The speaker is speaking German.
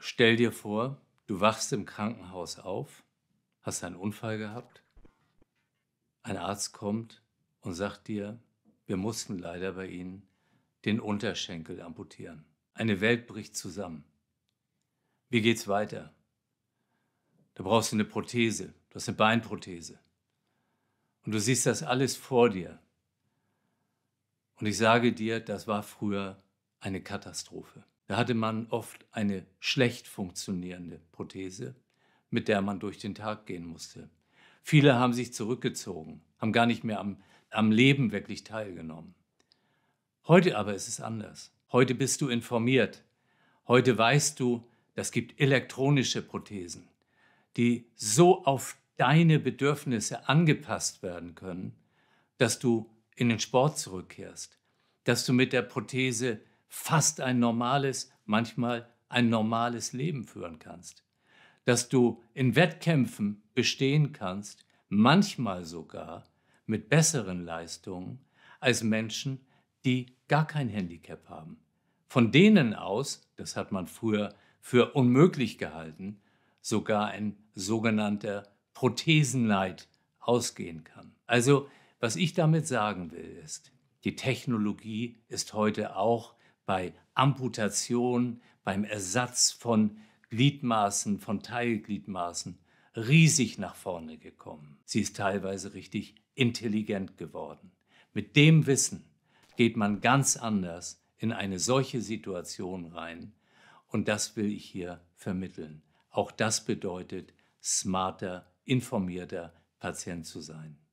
Stell dir vor, du wachst im Krankenhaus auf, hast einen Unfall gehabt, ein Arzt kommt und sagt dir, wir mussten leider bei Ihnen den Unterschenkel amputieren. Eine Welt bricht zusammen. Wie geht's weiter? Da brauchst du eine Prothese, du hast eine Beinprothese. Und du siehst das alles vor dir. Und ich sage dir, das war früher eine Katastrophe. Da hatte man oft eine schlecht funktionierende Prothese, mit der man durch den Tag gehen musste. Viele haben sich zurückgezogen, haben gar nicht mehr am, am Leben wirklich teilgenommen. Heute aber ist es anders. Heute bist du informiert. Heute weißt du, es gibt elektronische Prothesen, die so auf deine Bedürfnisse angepasst werden können, dass du in den Sport zurückkehrst, dass du mit der Prothese fast ein normales, manchmal ein normales Leben führen kannst. Dass du in Wettkämpfen bestehen kannst, manchmal sogar mit besseren Leistungen als Menschen, die gar kein Handicap haben. Von denen aus, das hat man früher für unmöglich gehalten, sogar ein sogenannter Prothesenleid ausgehen kann. Also, was ich damit sagen will, ist, die Technologie ist heute auch bei Amputation, beim Ersatz von Gliedmaßen, von Teilgliedmaßen riesig nach vorne gekommen. Sie ist teilweise richtig intelligent geworden. Mit dem Wissen geht man ganz anders in eine solche Situation rein. Und das will ich hier vermitteln. Auch das bedeutet, smarter, informierter Patient zu sein.